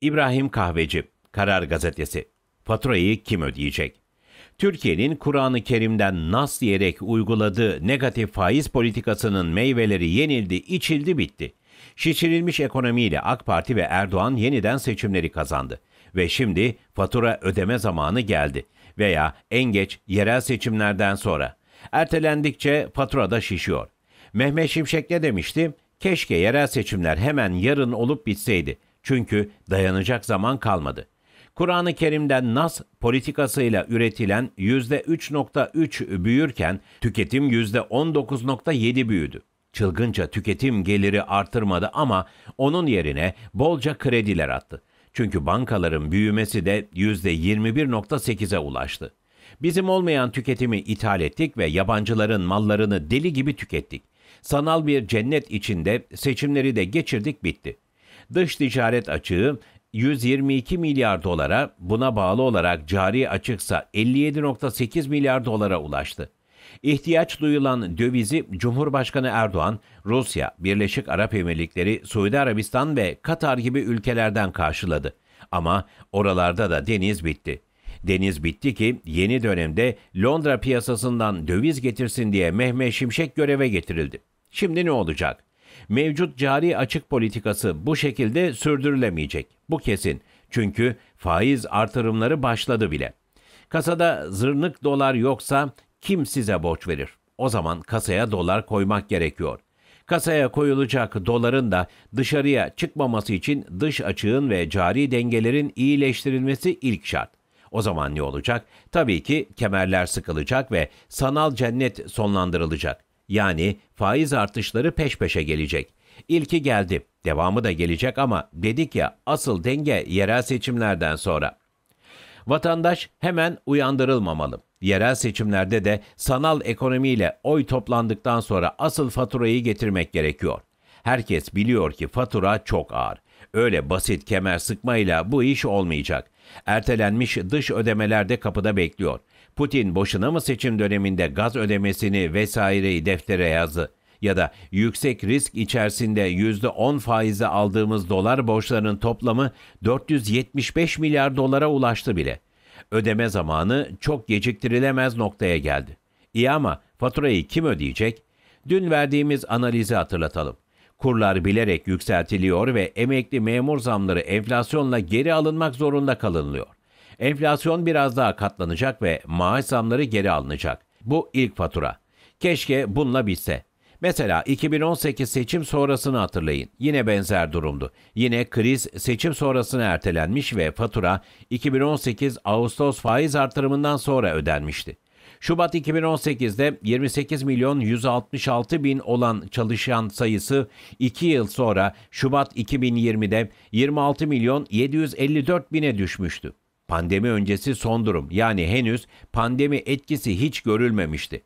İbrahim Kahveci, Karar Gazetesi. Faturayı kim ödeyecek? Türkiye'nin Kur'an-ı Kerim'den nas diyerek uyguladığı negatif faiz politikasının meyveleri yenildi, içildi, bitti. Şişirilmiş ekonomiyle AK Parti ve Erdoğan yeniden seçimleri kazandı ve şimdi fatura ödeme zamanı geldi veya en geç yerel seçimlerden sonra. Ertelendikçe fatura da şişiyor. Mehmet Şimşek ne demişti? Keşke yerel seçimler hemen yarın olup bitseydi. Çünkü dayanacak zaman kalmadı. Kur'an-ı Kerim'den nas politikasıyla üretilen %3.3 büyürken tüketim %19.7 büyüdü. Çılgınca tüketim geliri artırmadı ama onun yerine bolca krediler attı. Çünkü bankaların büyümesi de %21.8'e ulaştı. Bizim olmayan tüketimi ithal ettik ve yabancıların mallarını deli gibi tükettik. Sanal bir cennet içinde seçimleri de geçirdik bitti.'' Dış ticaret açığı 122 milyar dolara, buna bağlı olarak cari açıksa 57.8 milyar dolara ulaştı. İhtiyaç duyulan dövizi Cumhurbaşkanı Erdoğan, Rusya, Birleşik Arap Emirlikleri, Suudi Arabistan ve Katar gibi ülkelerden karşıladı. Ama oralarda da deniz bitti. Deniz bitti ki yeni dönemde Londra piyasasından döviz getirsin diye Mehmet Şimşek göreve getirildi. Şimdi ne olacak? Mevcut cari açık politikası bu şekilde sürdürülemeyecek. Bu kesin. Çünkü faiz artırımları başladı bile. Kasada zırnık dolar yoksa kim size borç verir? O zaman kasaya dolar koymak gerekiyor. Kasaya koyulacak doların da dışarıya çıkmaması için dış açığın ve cari dengelerin iyileştirilmesi ilk şart. O zaman ne olacak? Tabii ki kemerler sıkılacak ve sanal cennet sonlandırılacak. Yani faiz artışları peş peşe gelecek. İlki geldi, devamı da gelecek ama dedik ya asıl denge yerel seçimlerden sonra. Vatandaş hemen uyandırılmamalı. Yerel seçimlerde de sanal ekonomiyle oy toplandıktan sonra asıl faturayı getirmek gerekiyor. Herkes biliyor ki fatura çok ağır. Öyle basit kemer sıkmayla bu iş olmayacak. Ertelenmiş dış ödemeler de kapıda bekliyor. Putin boşuna mı seçim döneminde gaz ödemesini vesaireyi deftere yazdı? Ya da yüksek risk içerisinde %10 faize aldığımız dolar borçlarının toplamı 475 milyar dolara ulaştı bile. Ödeme zamanı çok geciktirilemez noktaya geldi. İyi ama faturayı kim ödeyecek? Dün verdiğimiz analizi hatırlatalım. Kurlar bilerek yükseltiliyor ve emekli memur zamları enflasyonla geri alınmak zorunda kalınlıyor. Enflasyon biraz daha katlanacak ve maaş zamları geri alınacak. Bu ilk fatura. Keşke bununla bitse. Mesela 2018 seçim sonrasını hatırlayın. Yine benzer durumdu. Yine kriz seçim sonrasına ertelenmiş ve fatura 2018 Ağustos faiz artırımından sonra ödenmişti. Şubat 2018'de 28 milyon 166 bin olan çalışan sayısı 2 yıl sonra Şubat 2020'de 26 milyon 754 bine düşmüştü. Pandemi öncesi son durum yani henüz pandemi etkisi hiç görülmemişti.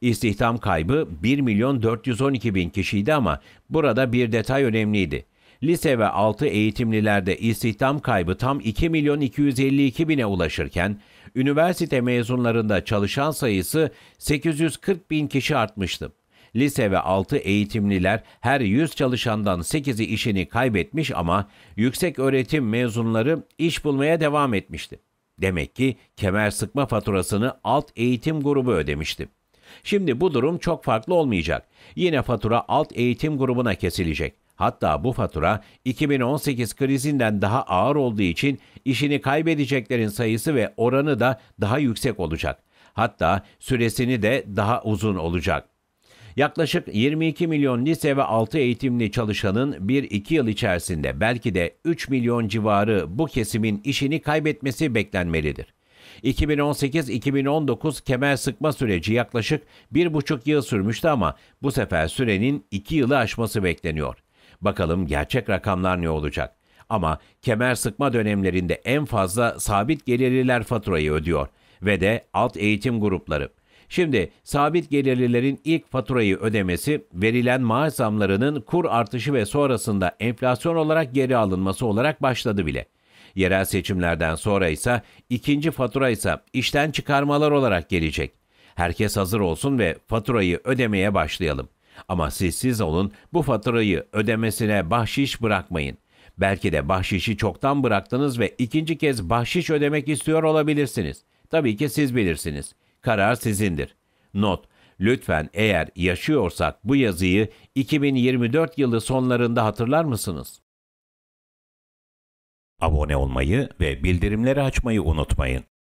İstihdam kaybı 1 milyon 412 bin kişiydi ama burada bir detay önemliydi. Lise ve altı eğitimlilerde istihdam kaybı tam 2 milyon 252 bine ulaşırken üniversite mezunlarında çalışan sayısı 840 bin kişi artmıştı. Lise ve altı eğitimliler her 100 çalışandan 8'i işini kaybetmiş ama yüksek öğretim mezunları iş bulmaya devam etmişti. Demek ki kemer sıkma faturasını alt eğitim grubu ödemişti. Şimdi bu durum çok farklı olmayacak. Yine fatura alt eğitim grubuna kesilecek. Hatta bu fatura 2018 krizinden daha ağır olduğu için işini kaybedeceklerin sayısı ve oranı da daha yüksek olacak. Hatta süresini de daha uzun olacak. Yaklaşık 22 milyon lise ve altı eğitimli çalışanın 1-2 yıl içerisinde belki de 3 milyon civarı bu kesimin işini kaybetmesi beklenmelidir. 2018-2019 kemer sıkma süreci yaklaşık 1,5 yıl sürmüştü ama bu sefer sürenin 2 yılı aşması bekleniyor. Bakalım gerçek rakamlar ne olacak? Ama kemer sıkma dönemlerinde en fazla sabit gelirliler faturayı ödüyor ve de alt eğitim grupları. Şimdi sabit gelirlilerin ilk faturayı ödemesi verilen maaş zamlarının kur artışı ve sonrasında enflasyon olarak geri alınması olarak başladı bile. Yerel seçimlerden sonra ise ikinci fatura ise işten çıkarmalar olarak gelecek. Herkes hazır olsun ve faturayı ödemeye başlayalım. Ama sessiz olun, bu faturayı ödemesine bahşiş bırakmayın. Belki de bahşişi çoktan bıraktınız ve ikinci kez bahşiş ödemek istiyor olabilirsiniz. Tabii ki siz bilirsiniz. Karar sizindir. Not: Lütfen eğer yaşıyorsak bu yazıyı 2024 yılı sonlarında hatırlar mısınız? Abone olmayı ve bildirimleri açmayı unutmayın.